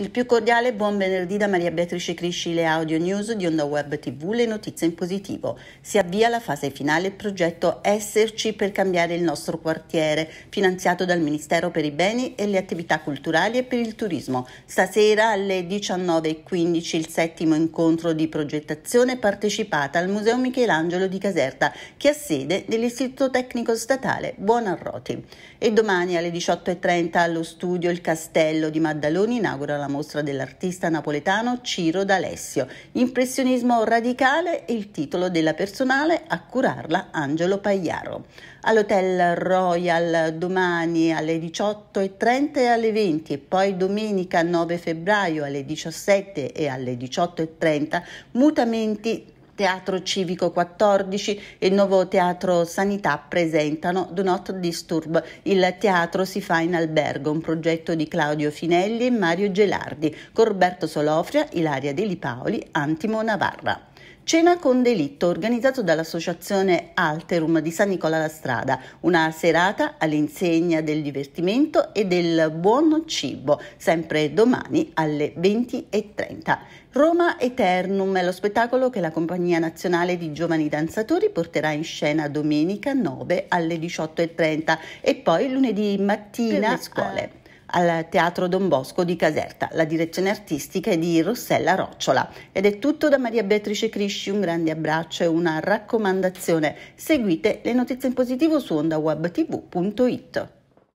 Il più cordiale buon venerdì da Maria Beatrice Crisci, le audio news di Onda Web TV, le notizie in positivo. Si avvia la fase finale del progetto Esserci per cambiare il nostro quartiere, finanziato dal Ministero per i beni e le attività culturali e per il turismo. Stasera alle 19.15 il settimo incontro di progettazione partecipata al Museo Michelangelo di Caserta, che ha sede nell'Istituto Tecnico Statale Buonarroti. E domani alle 18.30 allo studio Il Castello di Maddaloni inaugura la mostra dell'artista napoletano Ciro D'Alessio. Impressionismo radicale è il titolo della personale a curarla Angelo Pagliaro. All'Hotel Royal domani alle 18.30 e alle 20 e poi domenica 9 febbraio alle 17 e alle 18.30 mutamenti Teatro Civico 14 e il nuovo Teatro Sanità presentano Do Not Disturb. Il teatro si fa in albergo, un progetto di Claudio Finelli e Mario Gelardi, con Roberto Solofria, Ilaria De Li Paoli, Antimo Navarra. Cena con delitto organizzato dall'associazione Alterum di San Nicola la Strada, una serata all'insegna del divertimento e del buon cibo, sempre domani alle 20.30. Roma Eternum è lo spettacolo che la Compagnia Nazionale di Giovani Danzatori porterà in scena domenica 9 alle 18.30 e poi lunedì mattina alle scuole al Teatro Don Bosco di Caserta. La direzione artistica è di Rossella Rocciola. Ed è tutto da Maria Beatrice Crisci, un grande abbraccio e una raccomandazione. Seguite le notizie in positivo su ondawebtv.it.